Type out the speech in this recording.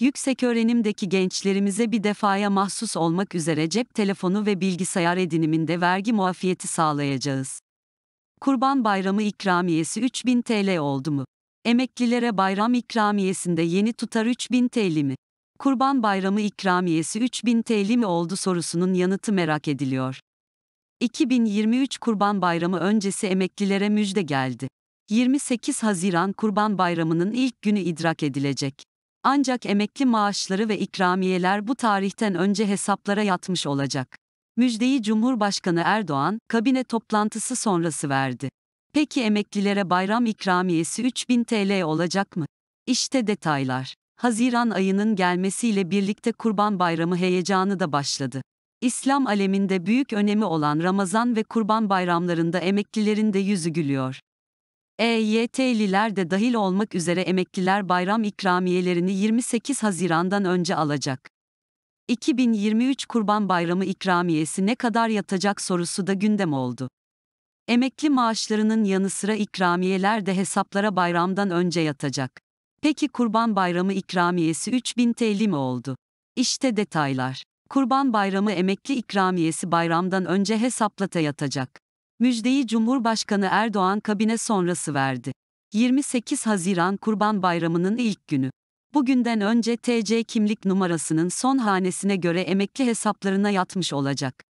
Yüksek öğrenimdeki gençlerimize bir defaya mahsus olmak üzere cep telefonu ve bilgisayar ediniminde vergi muafiyeti sağlayacağız. Kurban Bayramı ikramiyesi 3000 TL oldu mu? Emeklilere bayram ikramiyesinde yeni tutar 3000 TL mi? Kurban Bayramı ikramiyesi 3000 TL mi oldu sorusunun yanıtı merak ediliyor. 2023 Kurban Bayramı öncesi emeklilere müjde geldi. 28 Haziran Kurban Bayramı'nın ilk günü idrak edilecek. Ancak emekli maaşları ve ikramiyeler bu tarihten önce hesaplara yatmış olacak. Müjdeyi Cumhurbaşkanı Erdoğan, kabine toplantısı sonrası verdi. Peki emeklilere bayram ikramiyesi 3000 TL olacak mı? İşte detaylar. Haziran ayının gelmesiyle birlikte Kurban Bayramı heyecanı da başladı. İslam aleminde büyük önemi olan Ramazan ve Kurban bayramlarında emeklilerin de yüzü gülüyor. EYT'liler de dahil olmak üzere emekliler bayram ikramiyelerini 28 Haziran'dan önce alacak. 2023 Kurban Bayramı ikramiyesi ne kadar yatacak sorusu da gündem oldu. Emekli maaşlarının yanı sıra ikramiyeler de hesaplara bayramdan önce yatacak. Peki Kurban Bayramı ikramiyesi 3000 TL mi oldu? İşte detaylar. Kurban Bayramı emekli ikramiyesi bayramdan önce hesaplata yatacak. Müjdeyi Cumhurbaşkanı Erdoğan kabine sonrası verdi. 28 Haziran Kurban Bayramı'nın ilk günü. Bugünden önce TC kimlik numarasının son hanesine göre emekli hesaplarına yatmış olacak.